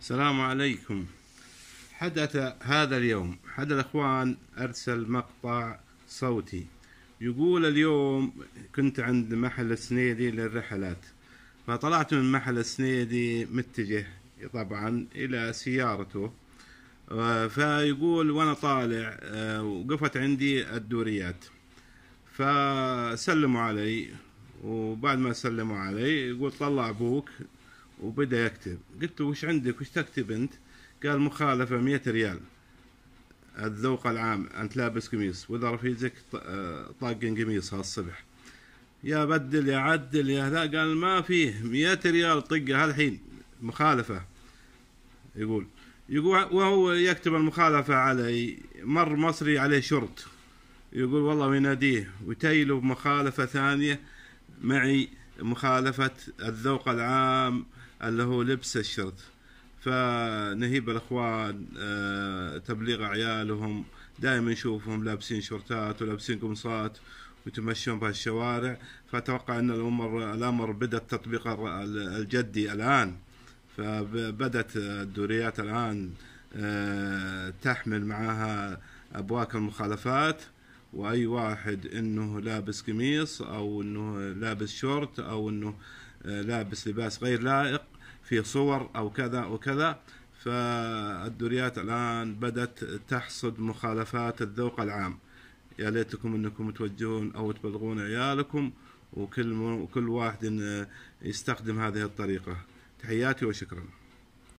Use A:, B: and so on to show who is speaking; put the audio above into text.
A: السلام عليكم حدث هذا اليوم أحد الأخوان أرسل مقطع صوتي يقول اليوم كنت عند محل السنيدي للرحلات فطلعت من محل السنيدي متجه طبعا إلى سيارته آه، فيقول وأنا طالع آه، وقفت عندي الدوريات فسلموا علي وبعد ما سلموا علي يقول طلع أبوك وبدا يكتب قلت له وش عندك وش تكتب انت قال مخالفة مية ريال الذوق العام انت لابس قميص واذا رفيزك آه، طاق قميص هالصبح يا بدل يا عدل يا ذا قال ما فيه مية ريال طقة هالحين مخالفة يقول يقول وهو يكتب المخالفة علي مر مصري عليه شرط يقول والله ويناديه وتيلو بمخالفة ثانية معي مخالفة الذوق العام اللي هو لبس الشرط فنهيب الاخوان آه، تبليغ عيالهم دائما نشوفهم لابسين شورتات ولابسين قمصات ويتمشون بهالشوارع فاتوقع ان الامر الامر بدا التطبيق الجدي الان فبدت الدوريات الان آه، تحمل معها ابواك المخالفات واي واحد انه لابس قميص او انه لابس شورت او انه لابس لباس غير لائق في صور أو كذا وكذا فالدوريات الآن بدأت تحصد مخالفات الذوق العام يا ليتكم أنكم توجهون أو تبلغون عيالكم وكل, وكل واحد آه، يستخدم هذه الطريقة تحياتي وشكرا